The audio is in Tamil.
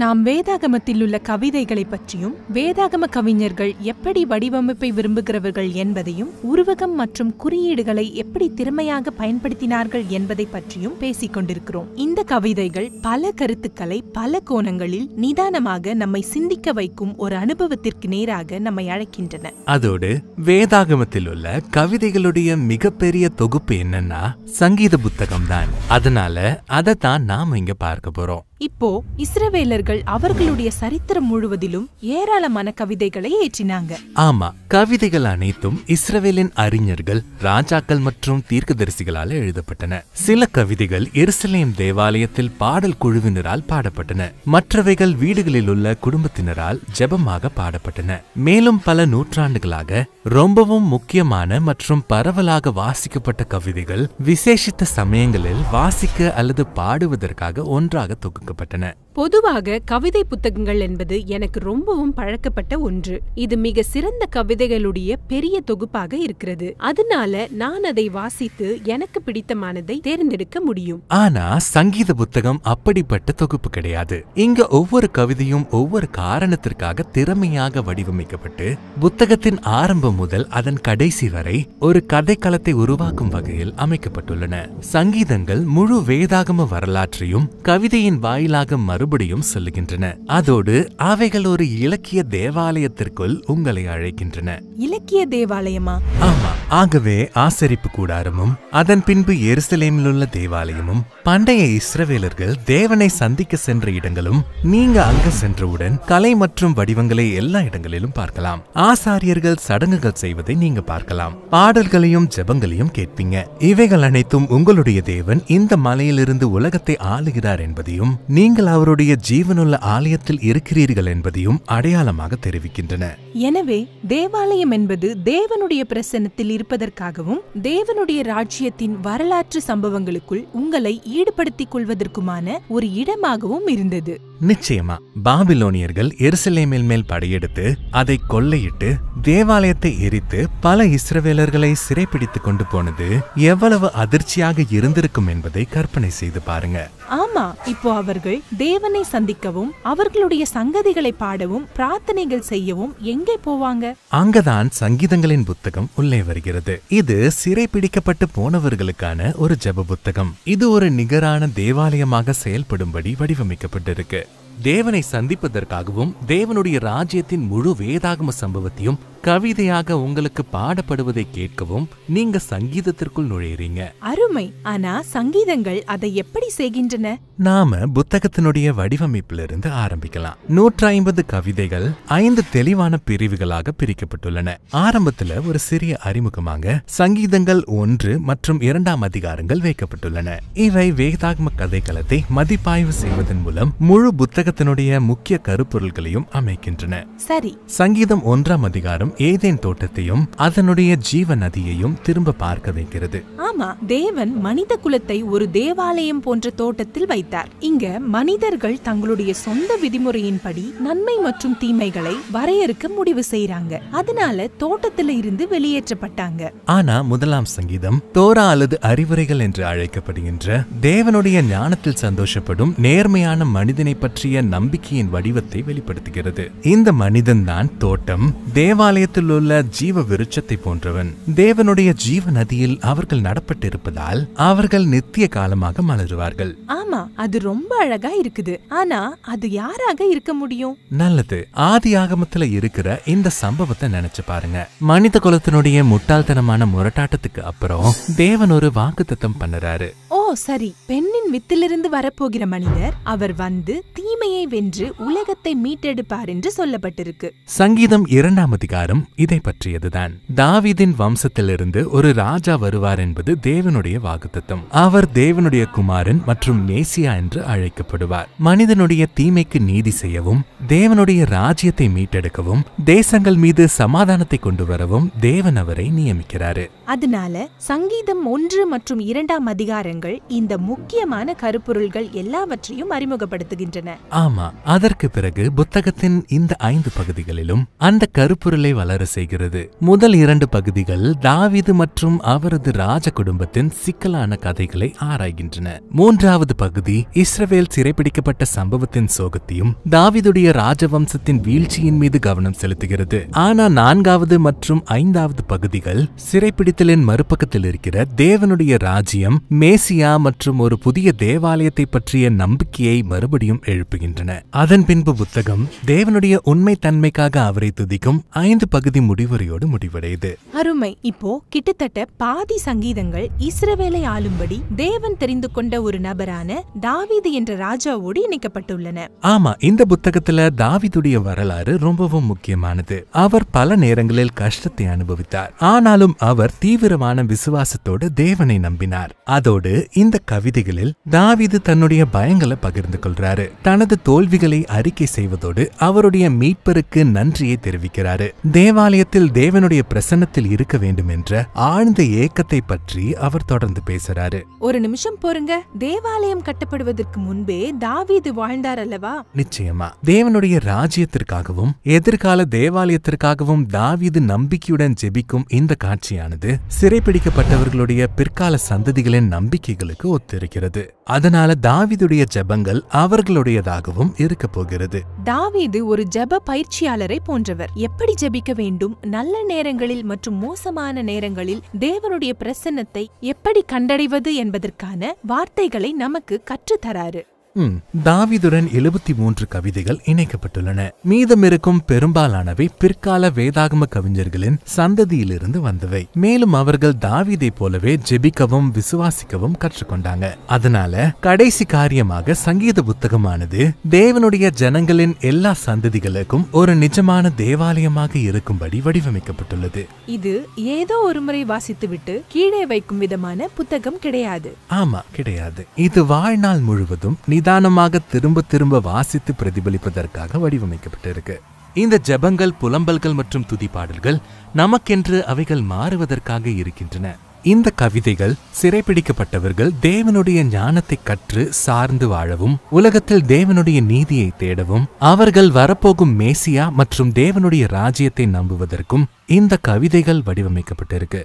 நாம் வேதாகமத்தில் உள்ள கவிதைகளை பற்றியும் வேதாகம கவிஞர்கள் எப்படி வடிவமைப்பை விரும்புகிறவர்கள் என்பதையும் உருவகம் மற்றும் குறியீடுகளை எப்படி திறமையாக பயன்படுத்தினார்கள் என்பதை பற்றியும் பேசிக் கொண்டிருக்கிறோம் இந்த கவிதைகள் பல கருத்துக்களை பல கோணங்களில் நிதானமாக நம்மை சிந்திக்க வைக்கும் ஒரு அனுபவத்திற்கு நேராக நம்மை அழைக்கின்றன அதோடு வேதாகமத்தில் உள்ள கவிதைகளுடைய மிகப்பெரிய தொகுப்பு என்னன்னா சங்கீத புத்தகம் தான் அதனால அதை தான் நாம இங்க பார்க்க போறோம் இப்போ இஸ்ரவேலர்கள் அவர்களுடைய சரித்திரம் முழுவதிலும் ஏராளமான கவிதைகளை ஏற்றினாங்க ஆமா கவிதைகள் அனைத்தும் இஸ்ரவேலின் அறிஞர்கள் ராஜாக்கள் மற்றும் தீர்க்கதரிசிகளால் எழுதப்பட்டன சில கவிதைகள் எருசலேம் தேவாலயத்தில் பாடல் குழுவினரால் பாடப்பட்டன மற்றவைகள் வீடுகளில் உள்ள குடும்பத்தினரால் ஜெபமாக பாடப்பட்டன மேலும் பல நூற்றாண்டுகளாக ரொம்பவும் முக்கியமான மற்றும் பரவலாக வாசிக்கப்பட்ட கவிதைகள் விசேஷித்த சமயங்களில் வாசிக்க அல்லது பாடுவதற்காக ஒன்றாக தொகுக்க பாதிக்கப்பட்டன பொதுவாக கவிதை புத்தகங்கள் என்பது எனக்கு ரொம்பவும் பழக்கப்பட்ட ஒன்று இது மிக சிறந்த கவிதைகளுடைய பெரிய தொகுப்பாக இருக்கிறது அதனால நான் அதை வாசித்து எனக்கு பிடித்தமானதை தேர்ந்தெடுக்க முடியும் ஆனா சங்கீத புத்தகம் அப்படிப்பட்ட தொகுப்பு கிடையாது இங்க ஒவ்வொரு கவிதையும் ஒவ்வொரு காரணத்திற்காக திறமையாக வடிவமைக்கப்பட்டு புத்தகத்தின் ஆரம்பம் முதல் அதன் கடைசி வரை ஒரு கதைக்களத்தை உருவாக்கும் வகையில் அமைக்கப்பட்டுள்ளன சங்கீதங்கள் முழு வேதாகம வரலாற்றையும் கவிதையின் வாயிலாக மறு மறுபடியும் சொல்லுகின்றன அதோடு அவைகள் ஒரு இலக்கிய தேவாலயத்திற்குள் உங்களை அழைக்கின்றன இலக்கிய தேவாலயமா ஆமா ஆகவே ஆசரிப்பு கூடாரமும் அதன் பின்பு உள்ள தேவாலயமும் பண்டைய இஸ்ரவேலர்கள் தேவனை சந்திக்க சென்ற இடங்களும் நீங்க அங்க சென்றவுடன் கலை மற்றும் வடிவங்களை எல்லா இடங்களிலும் பார்க்கலாம் ஆசாரியர்கள் சடங்குகள் செய்வதை நீங்க பார்க்கலாம் பாடல்களையும் ஜபங்களையும் கேட்பீங்க இவைகள் அனைத்தும் உங்களுடைய தேவன் இந்த மலையிலிருந்து உலகத்தை ஆளுகிறார் என்பதையும் நீங்கள் அவருடைய ஜீவனுள்ள ஆலயத்தில் இருக்கிறீர்கள் என்பதையும் அடையாளமாக தெரிவிக்கின்றன எனவே தேவாலயம் என்பது தேவனுடைய பிரசனத்தில் இருப்பதற்காகவும் தேவனுடைய ராஜ்யத்தின் வரலாற்று சம்பவங்களுக்குள் உங்களை ஈடுபடுத்திக் கொள்வதற்குமான ஒரு இடமாகவும் இருந்தது நிச்சயமா பாபிலோனியர்கள் எருசலேமின் மேல் படையெடுத்து அதை கொள்ளையிட்டு தேவாலயத்தை எரித்து பல இஸ்ரவேலர்களை சிறைப்பிடித்து கொண்டு போனது எவ்வளவு அதிர்ச்சியாக இருந்திருக்கும் என்பதை கற்பனை செய்து பாருங்க ஆமா இப்போ அவர்கள் தேவனை சந்திக்கவும் அவர்களுடைய சங்கதிகளை பாடவும் பிரார்த்தனைகள் செய்யவும் எங்கே போவாங்க அங்கதான் சங்கீதங்களின் புத்தகம் உள்ளே வருகிறது இது சிறைப்பிடிக்கப்பட்டு போனவர்களுக்கான ஒரு ஜப புத்தகம் இது ஒரு நிகரான தேவாலயமாக செயல்படும்படி வடிவமைக்கப்பட்டிருக்கு தேவனை சந்திப்பதற்காகவும் தேவனுடைய ராஜ்யத்தின் முழு வேதாகம சம்பவத்தையும் கவிதையாக உங்களுக்கு பாடப்படுவதை கேட்கவும் நீங்க சங்கீதத்திற்குள் நுழையறீங்க அருமை ஆனா சங்கீதங்கள் அதை எப்படி செய்கின்றன நாம புத்தகத்தினுடைய வடிவமைப்பிலிருந்து ஆரம்பிக்கலாம் நூற்றி ஐம்பது கவிதைகள் ஐந்து தெளிவான பிரிவுகளாக பிரிக்கப்பட்டுள்ளன ஆரம்பத்துல ஒரு சிறிய அறிமுகமாக சங்கீதங்கள் ஒன்று மற்றும் இரண்டாம் அதிகாரங்கள் வைக்கப்பட்டுள்ளன இவை வேதாகம கதைக்களத்தை மதிப்பாய்வு செய்வதன் மூலம் முழு புத்தக புத்தகத்தினுடைய முக்கிய கருப்பொருள்களையும் அமைக்கின்றன சரி சங்கீதம் ஒன்றாம் அதிகாரம் ஏதேன் தோட்டத்தையும் அதனுடைய ஜீவ நதியையும் திரும்ப பார்க்க வைக்கிறது ஆமா தேவன் மனித குலத்தை ஒரு தேவாலயம் போன்ற தோட்டத்தில் வைத்தார் இங்க மனிதர்கள் தங்களுடைய சொந்த விதிமுறையின்படி நன்மை மற்றும் தீமைகளை வரையறுக்க முடிவு செய்யறாங்க அதனால தோட்டத்தில இருந்து வெளியேற்றப்பட்டாங்க ஆனா முதலாம் சங்கீதம் தோரா அல்லது அறிவுரைகள் என்று அழைக்கப்படுகின்ற தேவனுடைய ஞானத்தில் சந்தோஷப்படும் நேர்மையான மனிதனை பற்றிய பற்றிய நம்பிக்கையின் வடிவத்தை வெளிப்படுத்துகிறது இந்த மனிதன் தான் தோட்டம் தேவாலயத்தில் உள்ள ஜீவ விருட்சத்தை போன்றவன் தேவனுடைய ஜீவ நதியில் அவர்கள் நடப்பட்டிருப்பதால் அவர்கள் நித்திய காலமாக மலருவார்கள் ஆமா அது ரொம்ப அழகா இருக்குது ஆனா அது யாராக இருக்க முடியும் நல்லது ஆதி ஆகமத்துல இருக்கிற இந்த சம்பவத்தை நினைச்சு பாருங்க மனித குலத்தினுடைய முட்டாள்தனமான முரட்டாட்டத்துக்கு அப்புறம் தேவன் ஒரு வாக்குத்தத்தம் பண்ணுறாரு ஓ சரி பெண்ணின் வித்திலிருந்து வரப்போகிற மனிதர் அவர் வந்து தீமையை வென்று உலகத்தை மீட்டெடுப்பார் என்று சொல்லப்பட்டிருக்கு சங்கீதம் இரண்டாம் அதிகாரம் இதை பற்றியதுதான் தாவிதின் வம்சத்திலிருந்து ஒரு ராஜா வருவார் என்பது தேவனுடைய வாக்குத்தம் அவர் தேவனுடைய குமாரன் மற்றும் நேசியா என்று அழைக்கப்படுவார் மனிதனுடைய தீமைக்கு நீதி செய்யவும் தேவனுடைய ராஜ்யத்தை மீட்டெடுக்கவும் தேசங்கள் மீது சமாதானத்தை கொண்டு வரவும் தேவன் அவரை நியமிக்கிறாரு அதனால சங்கீதம் ஒன்று மற்றும் இரண்டாம் அதிகாரங்கள் இந்த முக்கியமான கருப்பொருள்கள் எல்லாவற்றையும் அறிமுகப்படுத்துகின்றன ஆமா அதற்கு பிறகு புத்தகத்தின் இந்த ஐந்து பகுதிகளிலும் அந்த கருப்பொருளை வளர செய்கிறது முதல் இரண்டு பகுதிகள் தாவிது மற்றும் அவரது ராஜ குடும்பத்தின் சிக்கலான கதைகளை ஆராய்கின்றன மூன்றாவது பகுதி இஸ்ரவேல் சிறைப்பிடிக்கப்பட்ட சம்பவத்தின் சோகத்தையும் தாவிதுடைய ராஜவம்சத்தின் வீழ்ச்சியின் மீது கவனம் செலுத்துகிறது ஆனா நான்காவது மற்றும் ஐந்தாவது பகுதிகள் சிறைப்பிடித்த இடத்திலின் மறுபக்கத்தில் இருக்கிற தேவனுடைய ராஜ்யம் மேசியா மற்றும் ஒரு புதிய தேவாலயத்தை பற்றிய நம்பிக்கையை மறுபடியும் எழுப்புகின்றன அதன் பின்பு புத்தகம் தேவனுடைய உண்மை தன்மைக்காக அவரை துதிக்கும் ஐந்து பகுதி முடிவுரையோடு முடிவடையுது அருமை இப்போ கிட்டத்தட்ட பாதி சங்கீதங்கள் இஸ்ரவேலை ஆளும்படி தேவன் தெரிந்து கொண்ட ஒரு நபரான தாவீது என்ற ராஜாவோடு இணைக்கப்பட்டுள்ளன ஆமா இந்த புத்தகத்துல தாவிதுடைய வரலாறு ரொம்பவும் முக்கியமானது அவர் பல நேரங்களில் கஷ்டத்தை அனுபவித்தார் ஆனாலும் அவர் தீ தீவிரமான விசுவாசத்தோடு தேவனை நம்பினார் அதோடு இந்த கவிதைகளில் தாவிது தன்னுடைய பயங்களை பகிர்ந்து கொள்றாரு தனது தோல்விகளை அறிக்கை செய்வதோடு அவருடைய மீட்பருக்கு நன்றியை தெரிவிக்கிறாரு தேவாலயத்தில் தேவனுடைய பிரசன்னத்தில் இருக்க வேண்டும் என்ற ஆழ்ந்த ஏக்கத்தை பற்றி அவர் தொடர்ந்து பேசுறாரு ஒரு நிமிஷம் போருங்க தேவாலயம் கட்டப்படுவதற்கு முன்பே தாவீது வாழ்ந்தார் அல்லவா நிச்சயமா தேவனுடைய ராஜ்யத்திற்காகவும் எதிர்கால தேவாலயத்திற்காகவும் தாவீது நம்பிக்கையுடன் ஜெபிக்கும் இந்த காட்சியானது சிறைப்பிடிக்கப்பட்டவர்களுடைய பிற்கால சந்ததிகளின் நம்பிக்கைகளுக்கு ஒத்திருக்கிறது அதனால தாவிதுடைய ஜெபங்கள் அவர்களுடையதாகவும் இருக்க போகிறது தாவீது ஒரு ஜெப பயிற்சியாளரை போன்றவர் எப்படி ஜெபிக்க வேண்டும் நல்ல நேரங்களில் மற்றும் மோசமான நேரங்களில் தேவனுடைய பிரசன்னத்தை எப்படி கண்டடைவது என்பதற்கான வார்த்தைகளை நமக்கு கற்றுத்தராரு தாவிதுடன் எழுபத்தி மூன்று கவிதைகள் இணைக்கப்பட்டுள்ளன மீதம் இருக்கும் பெரும்பாலானவை பிற்கால வேதாகம கவிஞர்களின் சந்ததியிலிருந்து வந்தவை மேலும் அவர்கள் தாவிதை போலவே ஜெபிக்கவும் விசுவாசிக்கவும் கற்றுக்கொண்டாங்க அதனால கடைசி காரியமாக சங்கீத புத்தகமானது தேவனுடைய ஜனங்களின் எல்லா சந்ததிகளுக்கும் ஒரு நிஜமான தேவாலயமாக இருக்கும்படி வடிவமைக்கப்பட்டுள்ளது இது ஏதோ ஒரு முறை வாசித்துவிட்டு கீழே வைக்கும் விதமான புத்தகம் கிடையாது ஆமா கிடையாது இது வாழ்நாள் முழுவதும் நிதானமாக திரும்ப திரும்ப வாசித்து பிரதிபலிப்பதற்காக வடிவமைக்கப்பட்டிருக்கு இந்த ஜபங்கள் புலம்பல்கள் மற்றும் துதிப்பாடல்கள் நமக்கென்று அவைகள் மாறுவதற்காக இருக்கின்றன இந்த கவிதைகள் சிறைபிடிக்கப்பட்டவர்கள் தேவனுடைய ஞானத்தை கற்று சார்ந்து வாழவும் உலகத்தில் தேவனுடைய நீதியை தேடவும் அவர்கள் வரப்போகும் மேசியா மற்றும் தேவனுடைய ராஜ்யத்தை நம்புவதற்கும் இந்த கவிதைகள் வடிவமைக்கப்பட்டிருக்கு